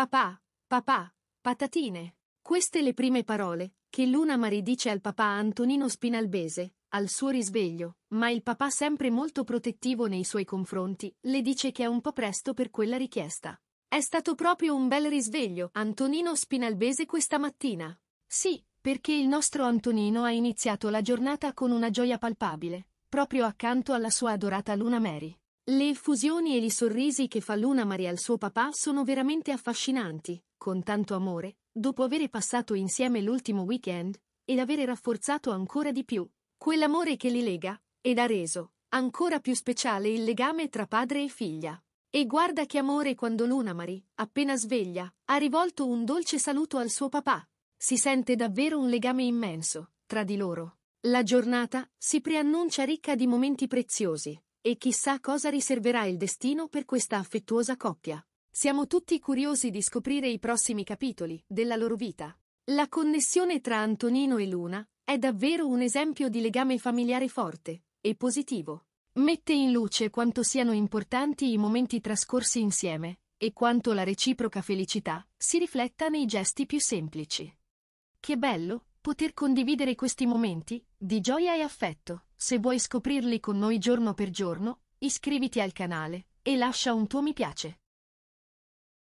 Papà, papà, patatine. Queste le prime parole che Luna Marie dice al papà Antonino Spinalbese, al suo risveglio, ma il papà sempre molto protettivo nei suoi confronti, le dice che è un po' presto per quella richiesta. È stato proprio un bel risveglio, Antonino Spinalbese questa mattina. Sì, perché il nostro Antonino ha iniziato la giornata con una gioia palpabile, proprio accanto alla sua adorata Luna Mary. Le effusioni e i sorrisi che fa Luna Maria al suo papà sono veramente affascinanti, con tanto amore, dopo aver passato insieme l'ultimo weekend, ed avere rafforzato ancora di più quell'amore che li lega, ed ha reso ancora più speciale il legame tra padre e figlia. E guarda che amore quando Luna Maria, appena sveglia, ha rivolto un dolce saluto al suo papà. Si sente davvero un legame immenso tra di loro. La giornata si preannuncia ricca di momenti preziosi. E chissà cosa riserverà il destino per questa affettuosa coppia. Siamo tutti curiosi di scoprire i prossimi capitoli della loro vita. La connessione tra Antonino e Luna è davvero un esempio di legame familiare forte e positivo. Mette in luce quanto siano importanti i momenti trascorsi insieme e quanto la reciproca felicità si rifletta nei gesti più semplici. Che bello poter condividere questi momenti di gioia e affetto. Se vuoi scoprirli con noi giorno per giorno, iscriviti al canale e lascia un tuo mi piace.